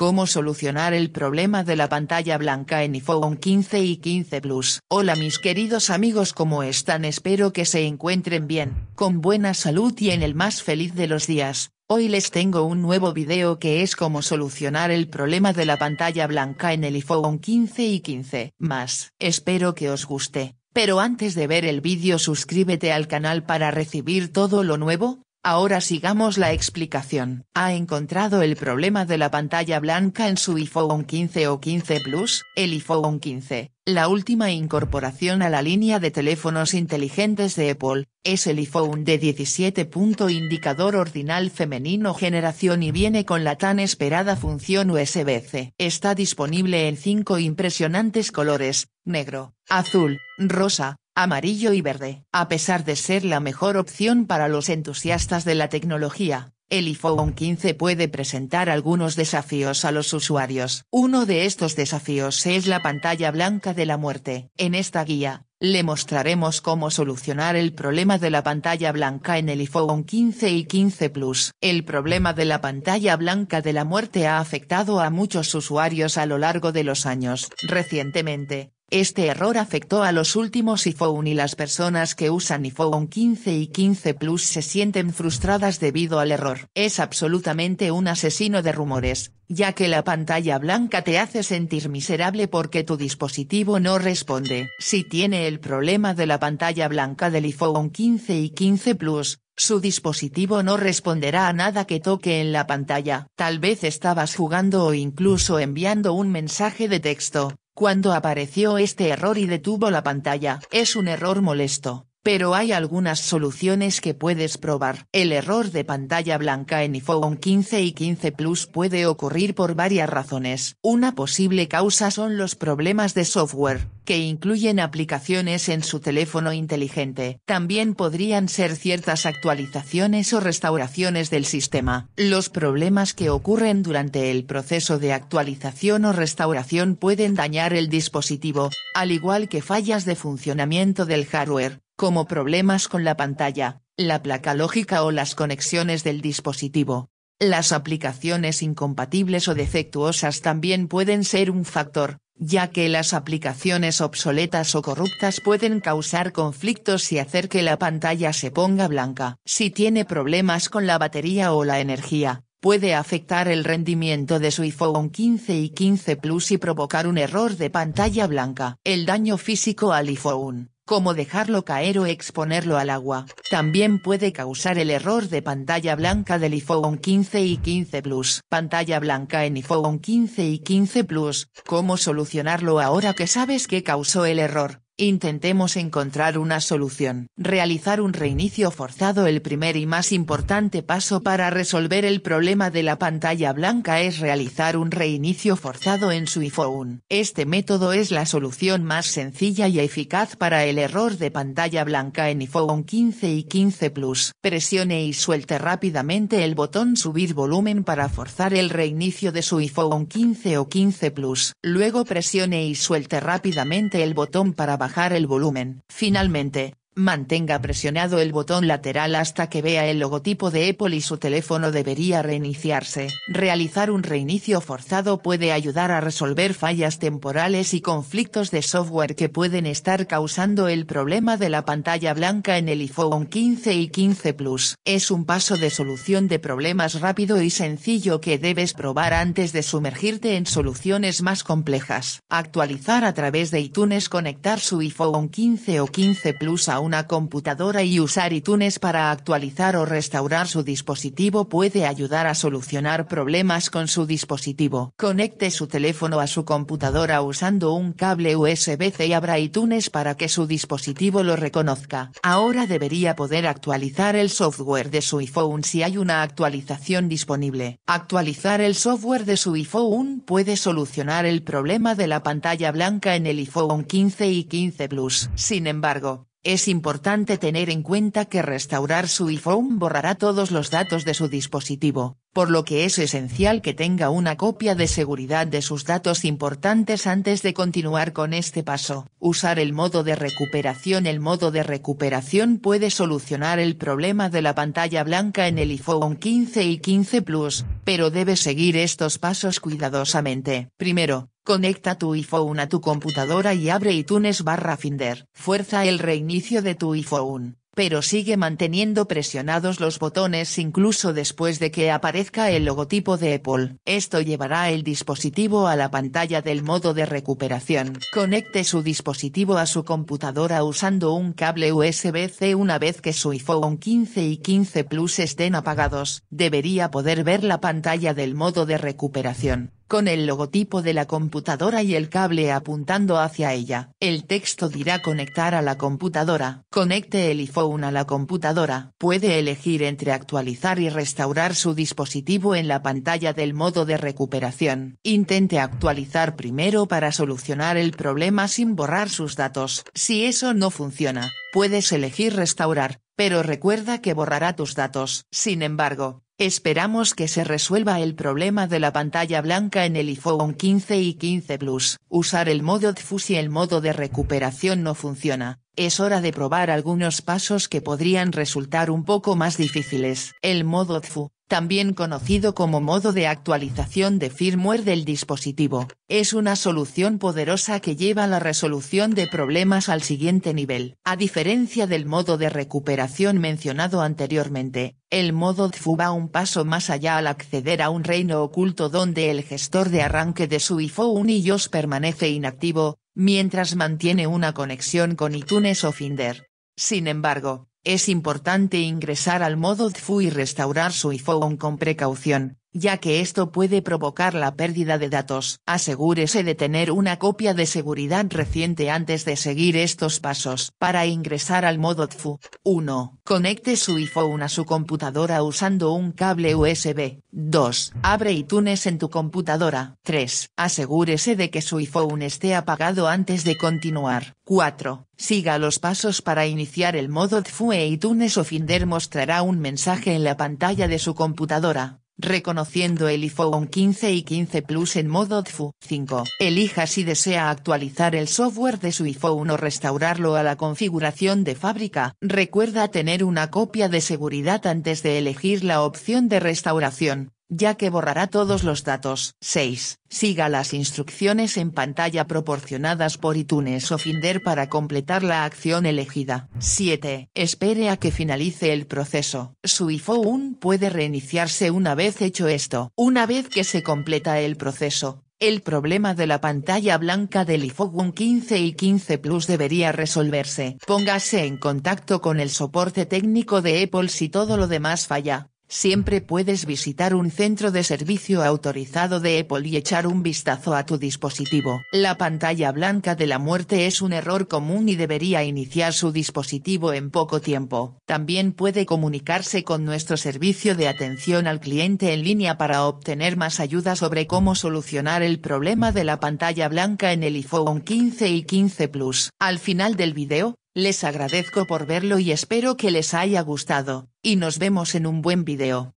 Cómo solucionar el problema de la pantalla blanca en iPhone 15 y 15 Plus. Hola mis queridos amigos, ¿cómo están? Espero que se encuentren bien, con buena salud y en el más feliz de los días. Hoy les tengo un nuevo video que es cómo solucionar el problema de la pantalla blanca en el iPhone 15 y 15 más. Espero que os guste. Pero antes de ver el vídeo suscríbete al canal para recibir todo lo nuevo, Ahora sigamos la explicación. ¿Ha encontrado el problema de la pantalla blanca en su iPhone 15 o 15 Plus? El iPhone 15, la última incorporación a la línea de teléfonos inteligentes de Apple, es el iPhone de 17. Indicador ordinal femenino generación y viene con la tan esperada función USB-C. Está disponible en cinco impresionantes colores, negro, azul, rosa, amarillo y verde. A pesar de ser la mejor opción para los entusiastas de la tecnología, el iPhone 15 puede presentar algunos desafíos a los usuarios. Uno de estos desafíos es la pantalla blanca de la muerte. En esta guía, le mostraremos cómo solucionar el problema de la pantalla blanca en el iPhone 15 y 15 Plus. El problema de la pantalla blanca de la muerte ha afectado a muchos usuarios a lo largo de los años. Recientemente, este error afectó a los últimos iPhone y las personas que usan iPhone 15 y 15 Plus se sienten frustradas debido al error. Es absolutamente un asesino de rumores, ya que la pantalla blanca te hace sentir miserable porque tu dispositivo no responde. Si tiene el problema de la pantalla blanca del iPhone 15 y 15 Plus, su dispositivo no responderá a nada que toque en la pantalla. Tal vez estabas jugando o incluso enviando un mensaje de texto, cuando apareció este error y detuvo la pantalla. Es un error molesto, pero hay algunas soluciones que puedes probar. El error de pantalla blanca en iPhone 15 y 15 Plus puede ocurrir por varias razones. Una posible causa son los problemas de software, que incluyen aplicaciones en su teléfono inteligente. También podrían ser ciertas actualizaciones o restauraciones del sistema. Los problemas que ocurren durante el proceso de actualización o restauración pueden dañar el dispositivo, al igual que fallas de funcionamiento del hardware como problemas con la pantalla, la placa lógica o las conexiones del dispositivo. Las aplicaciones incompatibles o defectuosas también pueden ser un factor, ya que las aplicaciones obsoletas o corruptas pueden causar conflictos y hacer que la pantalla se ponga blanca. Si tiene problemas con la batería o la energía, puede afectar el rendimiento de su iPhone 15 y 15 Plus y provocar un error de pantalla blanca. El daño físico al iPhone. Cómo dejarlo caer o exponerlo al agua. También puede causar el error de pantalla blanca del iPhone 15 y 15 Plus. Pantalla blanca en iPhone 15 y 15 Plus, ¿cómo solucionarlo ahora que sabes que causó el error? Intentemos encontrar una solución. Realizar un reinicio forzado El primer y más importante paso para resolver el problema de la pantalla blanca es realizar un reinicio forzado en su iPhone. Este método es la solución más sencilla y eficaz para el error de pantalla blanca en iPhone 15 y 15 Plus. Presione y suelte rápidamente el botón subir volumen para forzar el reinicio de su iPhone 15 o 15 Plus. Luego presione y suelte rápidamente el botón para bajar bajar el volumen. Finalmente, Mantenga presionado el botón lateral hasta que vea el logotipo de Apple y su teléfono debería reiniciarse. Realizar un reinicio forzado puede ayudar a resolver fallas temporales y conflictos de software que pueden estar causando el problema de la pantalla blanca en el iPhone 15 y 15 Plus. Es un paso de solución de problemas rápido y sencillo que debes probar antes de sumergirte en soluciones más complejas. Actualizar a través de iTunes conectar su iPhone 15 o 15 Plus a un una computadora y usar iTunes para actualizar o restaurar su dispositivo puede ayudar a solucionar problemas con su dispositivo. Conecte su teléfono a su computadora usando un cable USB-C y abra iTunes para que su dispositivo lo reconozca. Ahora debería poder actualizar el software de su iPhone si hay una actualización disponible. Actualizar el software de su iPhone puede solucionar el problema de la pantalla blanca en el iPhone 15 y 15 Plus. Sin embargo, es importante tener en cuenta que restaurar su iPhone borrará todos los datos de su dispositivo por lo que es esencial que tenga una copia de seguridad de sus datos importantes antes de continuar con este paso. Usar el modo de recuperación El modo de recuperación puede solucionar el problema de la pantalla blanca en el iPhone 15 y 15 Plus, pero debe seguir estos pasos cuidadosamente. Primero, Conecta tu iPhone a tu computadora y abre iTunes barra Finder. Fuerza el reinicio de tu iPhone pero sigue manteniendo presionados los botones incluso después de que aparezca el logotipo de Apple. Esto llevará el dispositivo a la pantalla del modo de recuperación. Conecte su dispositivo a su computadora usando un cable USB-C una vez que su iPhone 15 y 15 Plus estén apagados. Debería poder ver la pantalla del modo de recuperación con el logotipo de la computadora y el cable apuntando hacia ella. El texto dirá conectar a la computadora. Conecte el iPhone a la computadora. Puede elegir entre actualizar y restaurar su dispositivo en la pantalla del modo de recuperación. Intente actualizar primero para solucionar el problema sin borrar sus datos. Si eso no funciona, puedes elegir restaurar, pero recuerda que borrará tus datos. Sin embargo, Esperamos que se resuelva el problema de la pantalla blanca en el iPhone 15 y 15 Plus. Usar el modo DFU si el modo de recuperación no funciona, es hora de probar algunos pasos que podrían resultar un poco más difíciles. El modo DFU también conocido como modo de actualización de firmware del dispositivo, es una solución poderosa que lleva la resolución de problemas al siguiente nivel. A diferencia del modo de recuperación mencionado anteriormente, el modo DFU va un paso más allá al acceder a un reino oculto donde el gestor de arranque de su iPhone y iOS permanece inactivo, mientras mantiene una conexión con iTunes o Finder. Sin embargo, es importante ingresar al modo DFU y restaurar su iPhone con precaución, ya que esto puede provocar la pérdida de datos. Asegúrese de tener una copia de seguridad reciente antes de seguir estos pasos. Para ingresar al modo TFU, 1. Conecte su iPhone a su computadora usando un cable USB. 2. Abre iTunes en tu computadora. 3. Asegúrese de que su iPhone esté apagado antes de continuar. 4. Siga los pasos para iniciar el modo TFU e iTunes o Finder mostrará un mensaje en la pantalla de su computadora reconociendo el iPhone 15 y 15 Plus en modo DFU 5. Elija si desea actualizar el software de su iPhone o restaurarlo a la configuración de fábrica. Recuerda tener una copia de seguridad antes de elegir la opción de restauración ya que borrará todos los datos. 6. Siga las instrucciones en pantalla proporcionadas por iTunes o Finder para completar la acción elegida. 7. Espere a que finalice el proceso. Su iPhone puede reiniciarse una vez hecho esto. Una vez que se completa el proceso, el problema de la pantalla blanca del iPhone 15 y 15 Plus debería resolverse. Póngase en contacto con el soporte técnico de Apple si todo lo demás falla. Siempre puedes visitar un centro de servicio autorizado de Apple y echar un vistazo a tu dispositivo. La pantalla blanca de la muerte es un error común y debería iniciar su dispositivo en poco tiempo. También puede comunicarse con nuestro servicio de atención al cliente en línea para obtener más ayuda sobre cómo solucionar el problema de la pantalla blanca en el iPhone 15 y 15 Plus. Al final del video, les agradezco por verlo y espero que les haya gustado, y nos vemos en un buen video.